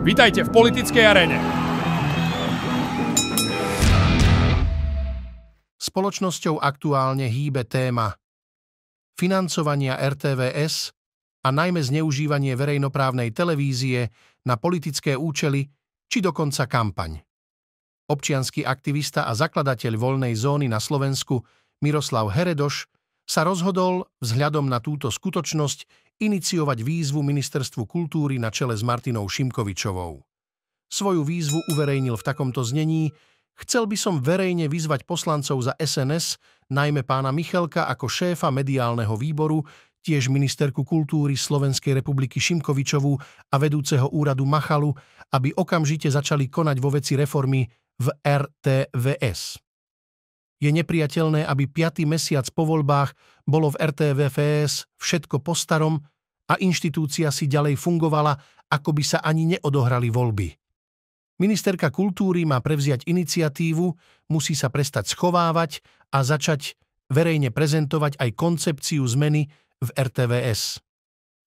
Vítajte v politickej arene. Spoločnosťou aktuálne hýbe téma financovania RTVS a najmä zneužívanie verejnoprávnej televízie na politické účely či dokonca kampaň. Občianský aktivista a zakladateľ voľnej zóny na Slovensku Miroslav Heredoš sa rozhodol vzhľadom na túto skutočnosť iniciovať výzvu Ministerstvu kultúry na čele s Martinou Šimkovičovou. Svoju výzvu uverejnil v takomto znení Chcel by som verejne vyzvať poslancov za SNS, najmä pána Michelka ako šéfa mediálneho výboru, tiež ministerku kultúry Slovenskej republiky Šimkovičovú a vedúceho úradu Machalu, aby okamžite začali konať vo veci reformy v RTVS. Je nepriateľné, aby 5. mesiac po voľbách bolo v RTVFS všetko po starom a inštitúcia si ďalej fungovala, ako by sa ani neodohrali voľby. Ministerka kultúry má prevziať iniciatívu, musí sa prestať schovávať a začať verejne prezentovať aj koncepciu zmeny v RTVS.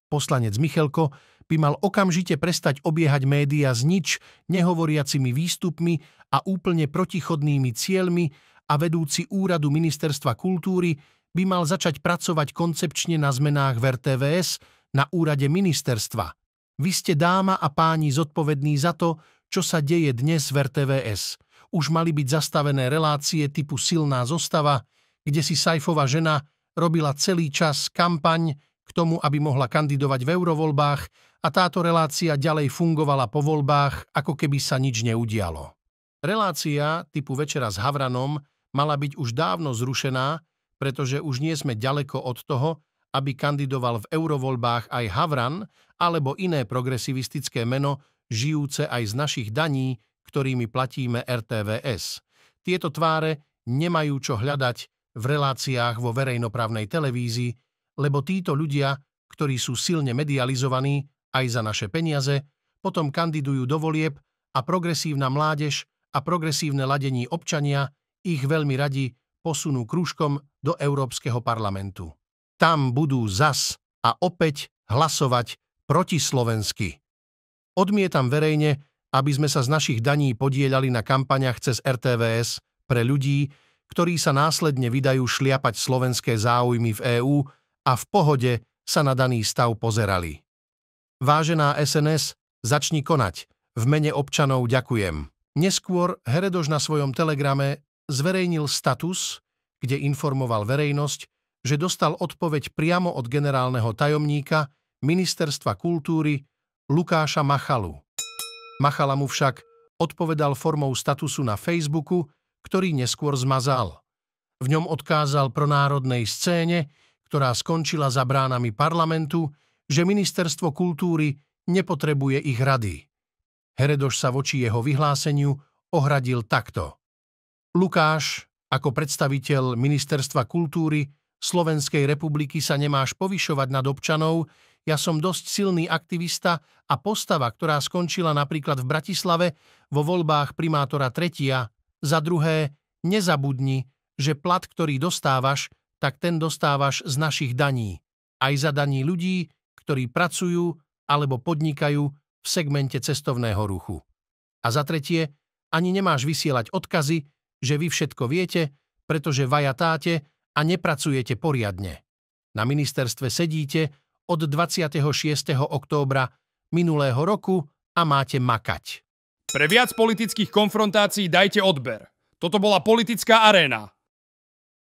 Poslanec Michelko by mal okamžite prestať obiehať médiá s nič nehovoriacimi výstupmi a úplne protichodnými cieľmi, a vedúci úradu Ministerstva kultúry by mal začať pracovať koncepčne na zmenách v RTVS na úrade ministerstva. Vy ste dáma a páni zodpovední za to, čo sa deje dnes v RTVS. Už mali byť zastavené relácie typu Silná zostava, kde si Sajfová žena robila celý čas kampaň k tomu, aby mohla kandidovať v eurovoľbách a táto relácia ďalej fungovala po voľbách, ako keby sa nič neudialo. Relácia typu Večera s Havranom mala byť už dávno zrušená, pretože už nie sme ďaleko od toho, aby kandidoval v eurovoľbách aj Havran alebo iné progresivistické meno, žijúce aj z našich daní, ktorými platíme RTVS. Tieto tváre nemajú čo hľadať v reláciách vo verejnoprávnej televízii, lebo títo ľudia, ktorí sú silne medializovaní aj za naše peniaze, potom kandidujú do volieb a progresívna mládež a progresívne ladení občania – ich veľmi radi posunú krúžkom do Európskeho parlamentu. Tam budú zas a opäť hlasovať proti slovensky. Odmietam verejne, aby sme sa z našich daní podielali na kampaniach cez RTVS pre ľudí, ktorí sa následne vydajú šliapať slovenské záujmy v EÚ a v pohode sa na daný stav pozerali. Vážená SNS, začni konať. V mene občanov ďakujem. Neskôr Heredož na svojom telegrame zverejnil status, kde informoval verejnosť, že dostal odpoveď priamo od generálneho tajomníka Ministerstva kultúry Lukáša Machalu. Machala mu však odpovedal formou statusu na Facebooku, ktorý neskôr zmazal. V ňom odkázal pro národnej scéne, ktorá skončila za bránami parlamentu, že ministerstvo kultúry nepotrebuje ich rady. Heredoš sa voči jeho vyhláseniu ohradil takto. Lukáš, ako predstaviteľ Ministerstva kultúry Slovenskej republiky sa nemáš povyšovať nad občanov, ja som dosť silný aktivista a postava, ktorá skončila napríklad v Bratislave vo voľbách primátora tretia. Za druhé, nezabudni, že plat, ktorý dostávaš, tak ten dostávaš z našich daní. Aj za daní ľudí, ktorí pracujú alebo podnikajú v segmente cestovného ruchu. A za tretie, ani nemáš vysielať odkazy, že vy všetko viete, pretože vajatáte a nepracujete poriadne. Na ministerstve sedíte od 26. októbra minulého roku a máte makať. Pre viac politických konfrontácií dajte odber. Toto bola politická aréna.